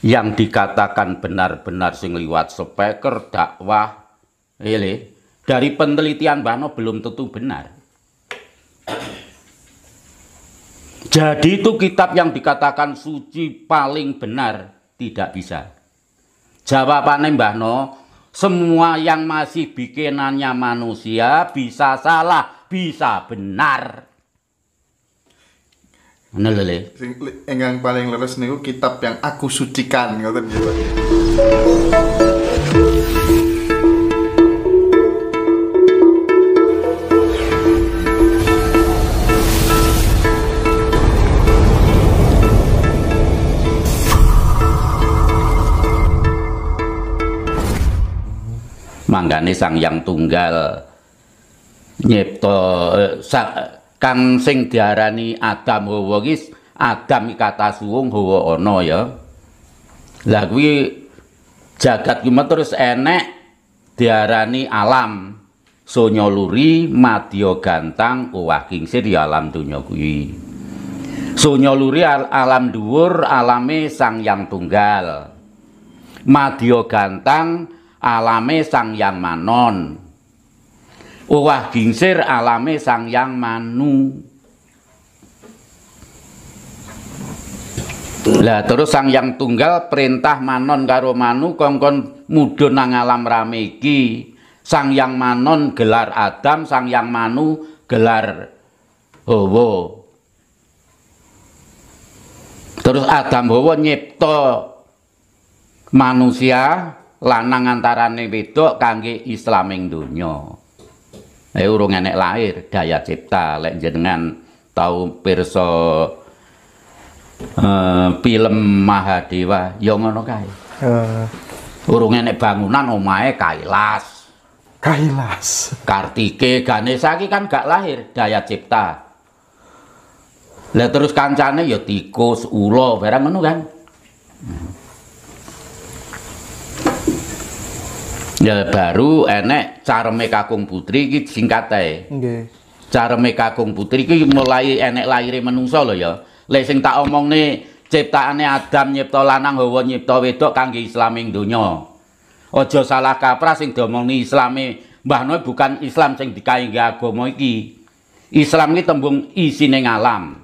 yang dikatakan benar-benar sing liwat speaker dakwah ini dari penelitian Bano belum tentu benar jadi itu kitab yang dikatakan suci paling benar tidak bisa jawabannya Mbah No semua yang masih bikinannya manusia bisa salah bisa benar Mana lele? Le. paling leres niku kitab yang aku sucikan ngoten gitu. Manggane sang yang tunggal nyipta eh, kang sing diarani Adam Hawa wis Adam kata suwung Hawa ana ya lah kuwi jagat kuwi terus enek diarani alam Sonyo luri madya gantang owah kingsir ya alam dunya kuwi Sonyo luri al alam dhuwur alame sang yang tunggal madya gantang alame sang yang manon Wah gingsir alame sang yang manu. Lah terus sang yang tunggal perintah manon karo manu kongkon mudo nang alam rameki Sang yang manon gelar Adam, sang yang manu gelar Hawa. Terus Adam Hawa nyipta manusia lanang antarane wedok kangge islaming dunyo. Eh urung enek lahir daya cipta lek jenengan tau pirsa uh, film Mahadewa ya ngono kae. Uh. Urung enek bangunan omahe kailas. Kailas. Kartike Ganesha ki kan gak lahir daya cipta. Lah terus kancane ya tikus, ula, barang ngono kan. Ya baru enek cara Kakung Putri iki singkat ae. Nggih. Careme Kakung Putri iki mulai enek laire menungso lho ya. Lek sing tak omongne ciptaane Adam nyipta lanang Hawa nyipta wedok kangge Islaming donya. Aja salah kaprah sing diomongne Islame Mbah Noe bukan Islam sing dikaengge agama iki. Islam iki tembung isine alam.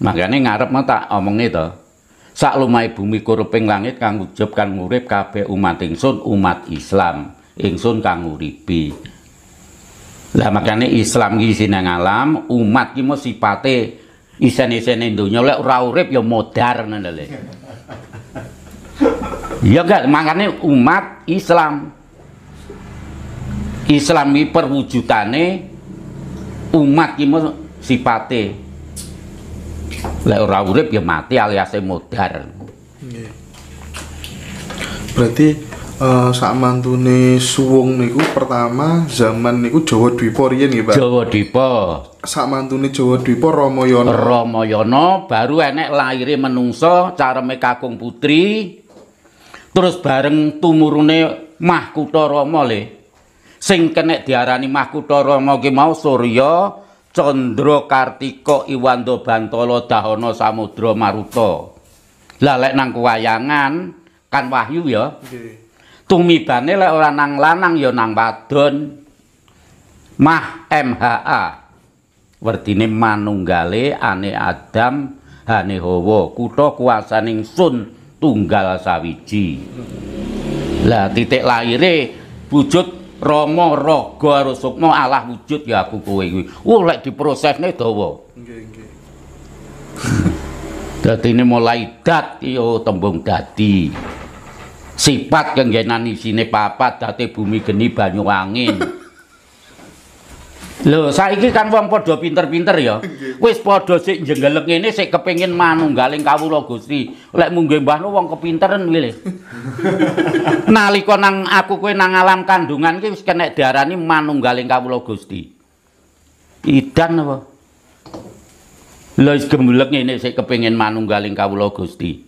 Makanya ngarep tak omongne itu saklumahe bumi kuruping langit kang wujud kang urip kabeh umat ingsun umat Islam ingsun kang uripi lah makanya Islam ki isine ngalam umat ki mau isen isen-isene oleh lek ora urip ya modar Ya enggak, makanya umat Islam Islam ini perwujudane umat ini sipate Lek ora urip ya mati alias modar. Berarti uh, suwung niku pertama zaman niku Jawa Dwipo riyen nggih, Pak. Jawa Dwipo. Saat mantune Jawa Dwipo Ramayana. Ramayana baru enek lahirin menungso careme kakung putri. Terus bareng tumurune Mahkuta Rama le. Sing kenek diarani Mahkuta Rama ki mau Surya Condro Kartiko Iwando Bantolo Dahono Samudro Maruto lalek nang kewayangan kan wahyu ya tumibane lek orang nang lanang ya nang badon mah MHA wertine manunggale ane Adam hane Hawa kutha kuasaning sun tunggal sawiji lah titik lahirnya bujut romo raga harus Sukma Allah wujud ya aku kowe kuwi. Wah lek diprosesne dawa. Nggih nggih. ini mulai dat yo iya, tembung dati, Sifat kenggenan sini papat dati bumi geni banyu angin. Lho, saiki kan wong padha pinter-pinter ya. Wis padha sik jenggelek ngene sik kepengin manunggaling kawula Gusti. Lek munggih mbahmu wong kepinteren lho. Nalika nang aku kowe nang alam kandungan ki wis kena diarani manunggaling kawula Gusti. Idan apa? Lho wis gemblek ngene sik kepengin manunggaling kawula Gusti.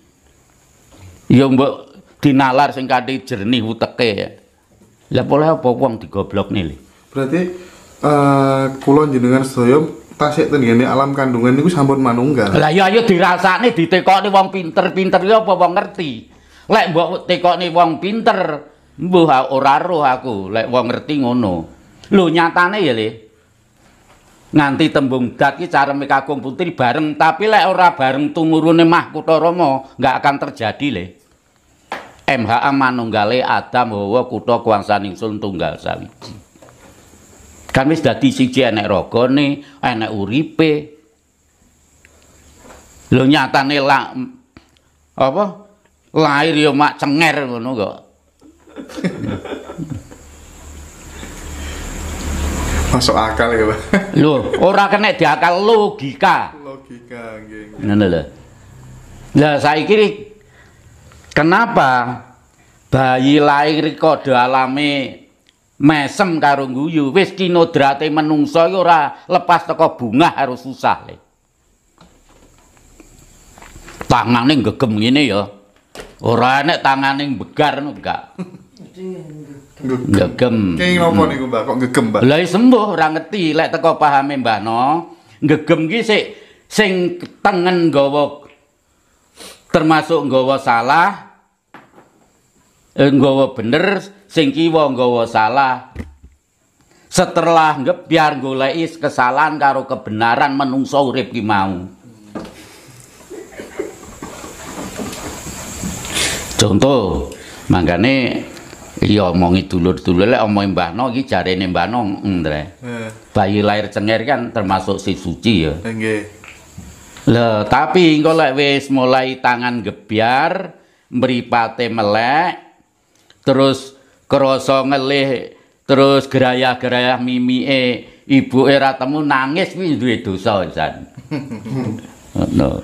Ya mbok dinalar sing kanthi jernih uteke. Lah boleh apa wong digoblokne lho. Berarti uh, eh, kulon jenengan sedaya tasik tenggene alam kandungan niku sampun manunggal. Lah ya ayo iya, dirasakne ditekokne wong pinter-pinter ya apa wong ngerti. Lek mbok tekokne wong pinter, mbuh ora roh aku lek wong ngerti ngono. Lho nyatane ya Le. Nganti tembung dat cara careme kakung putri bareng, tapi lek ora bareng tumurune Mahkota Rama enggak akan terjadi Le. MHA Manunggale Adam bahwa Kutha Kuangsaning Sun Tunggal Sawiji. Kan wis dadi siji enek rogone, enek uripe. Lho nyatane lak apa? Lahir ya mak cenger ngono kok. Masuk akal ya, Pak. Lho, ora kena akal logika. Logika nggih. Ngono lho. saya saiki kenapa bayi lahir kok dialami? mesem karo guyu wis kinodrate menungsa iki ora lepas teko bungah harus susah le tangane ngegem ngene ya ora enek tangane begar no enggak gegem ning napa niku Mbak kok ngegem, Mbak lha sembuh ora ngerti lek teko pahame Mbak no Ngegem ki sik sing tengen nggawa termasuk nggawa salah eh, nggawa bener sing kiwa nggawa salah setelah ngebiar goleki kesalahan karo kebenaran menungso urip ki mau contoh mangkane iya omongi dulur-dulur lek omongi Mbah No iki jarene Mbah No mm, ndre bayi lahir cengir kan termasuk si suci ya nggih Le, tapi engko lek wis mulai tangan gebyar, mripate melek, terus krasa ngelih terus gerayah-gerayah mimike ibu ra temu nangis kuwi duwe dosa jan ngono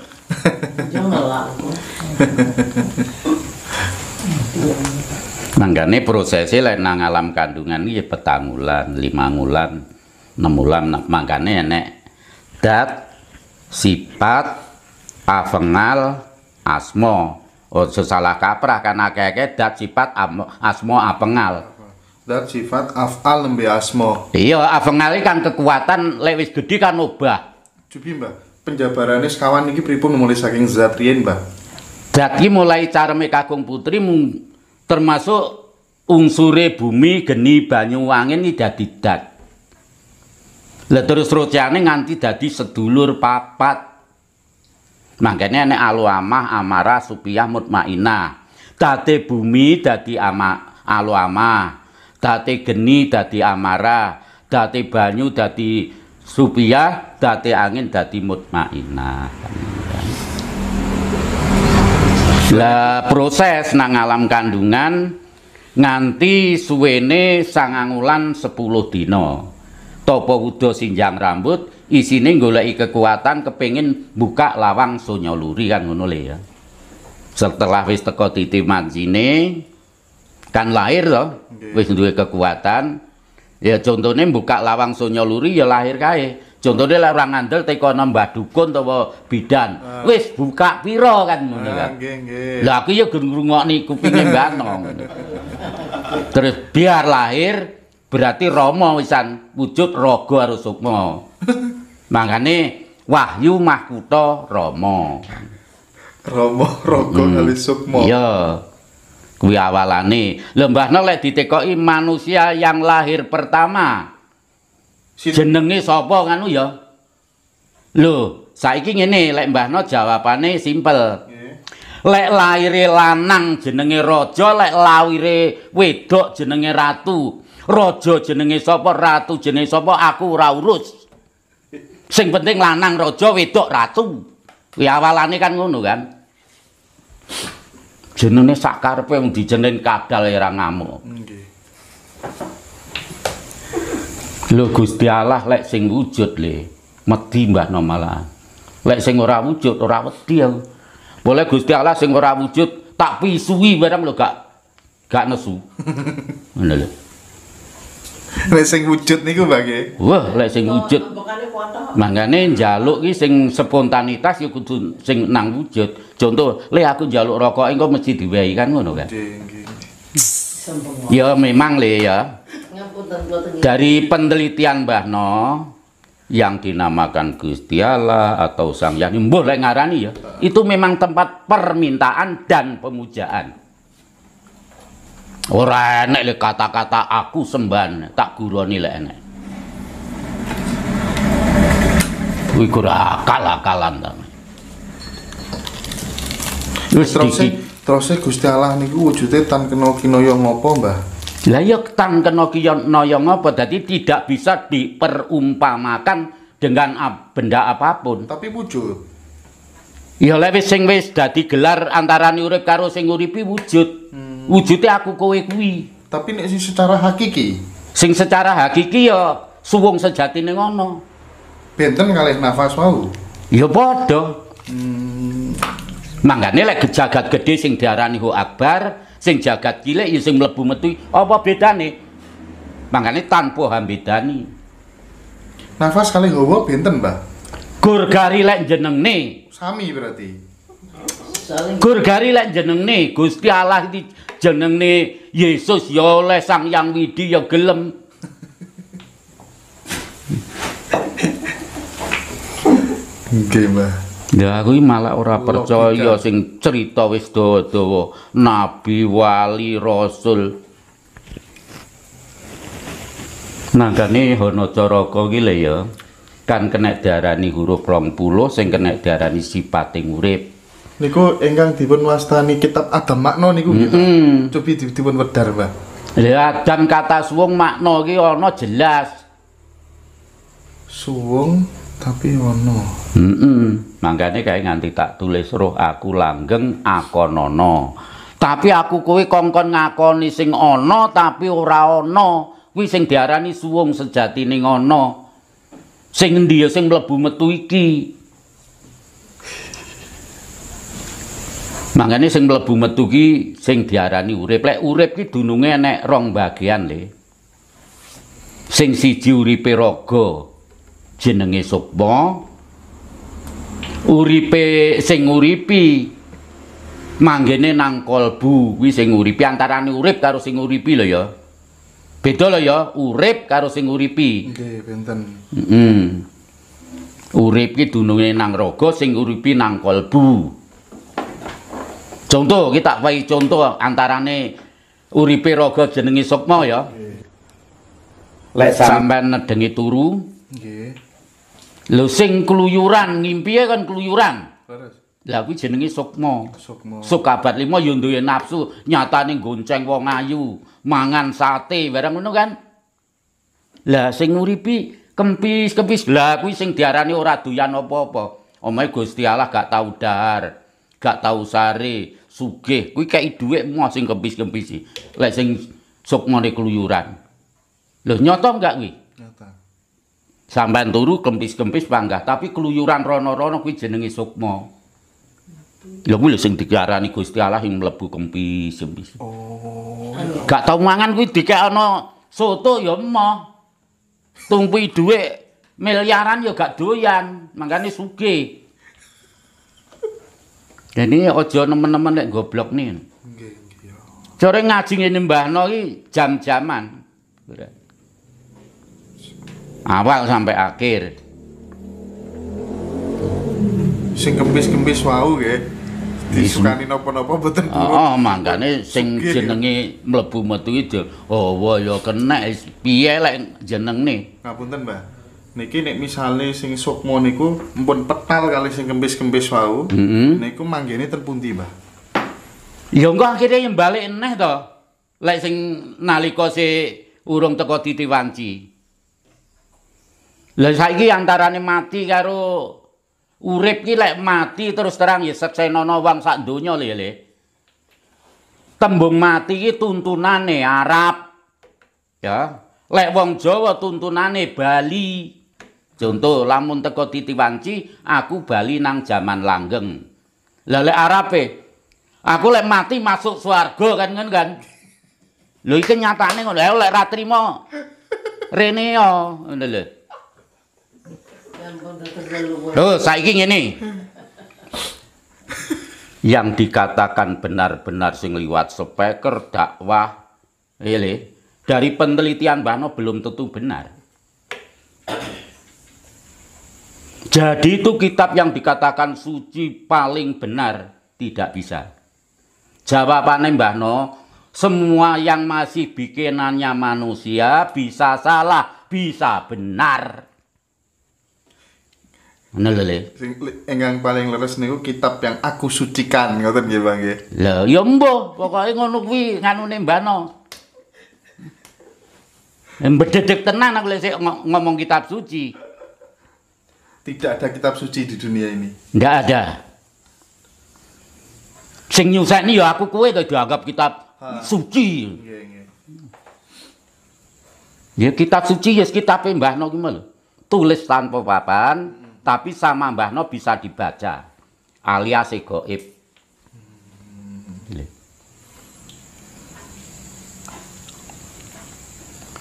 Manggane prosese lek nang alam kandungan iki petangulan wulan, limang wulan, enam wulan nah, mangkane enek dat, sifat, avengal, asmo Oh salah kaprah karena akeh-akeh dat sifat asmo apengal. Dat sifat afal lembe asmo. Iya, apengal kan kekuatan lewis wis gedhi kan obah. Jubi, Mbah. Penjabarane sekawan iki pripun mulai saking zat riyen, Mbah? Zat mulai cara Kakung Putri mung, termasuk unsure bumi, geni, banyu, angin iki dadi dat. Lalu terus rocane nganti dadi sedulur papat. Makanya ini alu aluamah amara supiah mutmainah. Tati bumi dadi ama aluamah. Tati geni dadi amara, Tati banyu dadi supiah. Tati angin dadi mutmainah. Lah proses nang alam kandungan nganti suwene sangangulan sepuluh 10 topo Topo wuda sinjang rambut isine golek kekuatan kepingin buka lawang Sonyoluri kan ngono le ya setelah wis teko titi manjine kan lahir to wis duwe kekuatan ya contohnya buka lawang Sonyoluri ya lahir kae contohnya lah orang ngandel nang mbah dukun atau bidan uh. wis buka piro kan ngono ah, kan lah aku ya ngrungokni kupinge mbah nong terus biar lahir berarti romo wisan wujud raga harus sukma Makanya Wahyu Mahkuto Romo. Romo Rogo hmm. Ali Sukmo. Iya. Kuwi awalane lembah nolak lek ditekoki manusia yang lahir pertama. Sin Jenenge sapa nganu ya? Lho, saiki ngene lek Mbah No jawabane simpel. Lek lahire lanang jenenge raja, lek lawire wedok jenenge ratu. Raja jenenge sapa, ratu jenenge sapa aku ora urus. Sing penting lanang raja wedok ratu. Kuwi awalane kan ngono kan. Jenenge sak karepe wong dijenen kadal era ngamuk. Nggih. Lho Gusti Allah lek sing wujud le, medhi Mbah Nomala. Lek sing ora wujud ora wedi ya. Boleh Gusti Allah sing ora wujud tak pisui bareng lho gak gak nesu. Ngono lho. lek sing wujud niku bagi Wah, lek sing wujud. Mangane jaluk ki sing spontanitas ya kudu sing nang wujud. Contoh, lek aku jaluk rokok engko mesti diwehi kan ngono kan. Ya memang le ya. Dari penelitian Mbah No yang dinamakan Gusti Allah atau Sang Yani, ya, boleh ngarani ya. Itu memang tempat permintaan dan pemujaan. Ora enek le kata-kata aku semban, tak guroni le enek. Kuwi ora akal-akalan ta. Wis terus terus Gusti Allah niku wujude tan kena kinaya ngopo Mbah? Lah iya, ya tan kena kinaya ngopo, dadi tidak bisa diperumpamakan dengan benda apapun. Tapi wujud. Ya lewis sing wis dadi gelar antara urip karo sing uripi wujud wujudnya aku kowe kuwi tapi nek sing secara hakiki sing secara hakiki ya suwung sejatine ngono benten kalih nafas mau ya padha hmm. mangkane lek jagat gede sing diarani hu akbar sing jagat cilik ya sing mlebu metu apa bedane mangkane tanpa hambedani nafas kali hawa benten mbah gur gari jeneng nih sami berarti gur gari jeneng nih Gusti Allah di jenenge Yesus ya oleh Sang Yang Widi ya gelem. Nggih, Ya aku malah ora percaya sing cerita wis dawa-dawa nabi, wali, rasul. Nah, Nangkane Hanacaraka iki lho ya, kan kenek diarani huruf rombulo, sing kenek diarani sipating urip. niku engkang dipun wastani kitab adam makna niku mm -hmm. cobi dipun wedar Pak Lha adam kata suwung makna iki ana jelas suwung tapi ono heeh mm -mm. mangkane kae nganti tak tulis roh aku langgeng akonono tapi aku kuwi kongkon ngakoni sing ono tapi ora ono kuwi sing diarani suwung sejatine ngono sing endi sing mlebu metu iki Makanya sing mlebu metu ki sing diarani urip. Lek urip ki dununge enek rong bagian le. Sing siji uripe raga jenenge sukma. Uripe sing uripi, manggene nang kolbu kuwi sing uripi antarane urip karo sing uripi lho ya. Beda lho ya, urip karo sing uripi. Nggih, benten. Heeh. Mm -mm. Urip ki dununge nang raga, sing uripi nang kolbu. Contoh kita pakai contoh antara antarane uripe raga jenenge Sokmo ya. Okay. Sampai nedengi turu. Okay. Lho sing ngimpi ya kan keluyuran. Lah jenengi jenenge Sokmo. Sukma. Sukabat lima yundu ya nafsu, nih gonceng wong ayu, mangan sate, barang ngono kan. Lah sing uripi kempis-kempis lah sing diarani ora doyan apa-apa. Omahe Gusti Allah gak tau dar, gak tau sari sugih kuwi kei dhuwit mo sing kempis-kempisi lek sing sukmane keluyuran lho nyata enggak kuwi nyata sampean turu kempis-kempis panggah tapi keluyuran rono-rono kuwi jenenge sukma lho kuwi sing diarani Gusti Allah sing mlebu kempis-kempis oh gak tau mangan kuwi dikekno soto ya emoh tumpi dhuwit miliaran ya gak doyan makane sugih Dene aja nemen-nemen nek goblok nih. Nggih, Cara ngaji ngene mbahno iki jam-jaman. Awal sampai akhir. Sing kempis-kempis wau nggih. Disukani napa-napa mboten Oh, ah, oh ah, mangkane sing jenenge mlebu metu iki oh, ya kena piye lek jenenge. Ngapunten, Mbah. niki nek misalnya sing sukmo niku mpun petal kali sing kempis-kempis wau mm -hmm. niku manggene ini terpunti Mbah ya engko akhirnya yang balik eneh to lek sing nalika si urung teko titiwanci Lah saiki antarane mati karo urip ki lek mati terus terang ya seksenono wong sak donya lele ya, Tembung mati ki tuntunane Arab. Ya, lek wong Jawa tuntunane Bali. Contoh lamun teko titiwanci aku bali nang zaman langgeng. lele lek aku lek mati masuk suargo kan kan kan. Lo itu nyatane ngono. Lah lek ratri mo, rene yo ngono lho. saiki Yang dikatakan benar-benar sing liwat speaker dakwah ini iya dari penelitian Bano belum tentu benar. Jadi itu kitab yang dikatakan suci paling benar tidak bisa. Jawabannya Mbah No, semua yang masih bikinannya manusia bisa salah, bisa benar. Mana lele? Yang paling leres niku kitab yang aku sucikan ngoten nggih Bang nggih. ya mbah, pokoke ngono kuwi nganune Mbah No. Embedek tenang aku lek ngomong kitab suci tidak ada kitab suci di dunia ini. Tidak ada. Sing nyuseni ya aku kue dianggap kitab ha. suci. Iya, iya. Ya kitab suci ya yes, kitab Mbah No gimana? Tulis tanpa papan, hmm. tapi sama Mbah No bisa dibaca alias goib.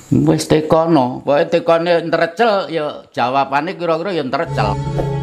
Wis tekono, pokoke tekone ntrecel ya jawabane kira-kira ya tercel.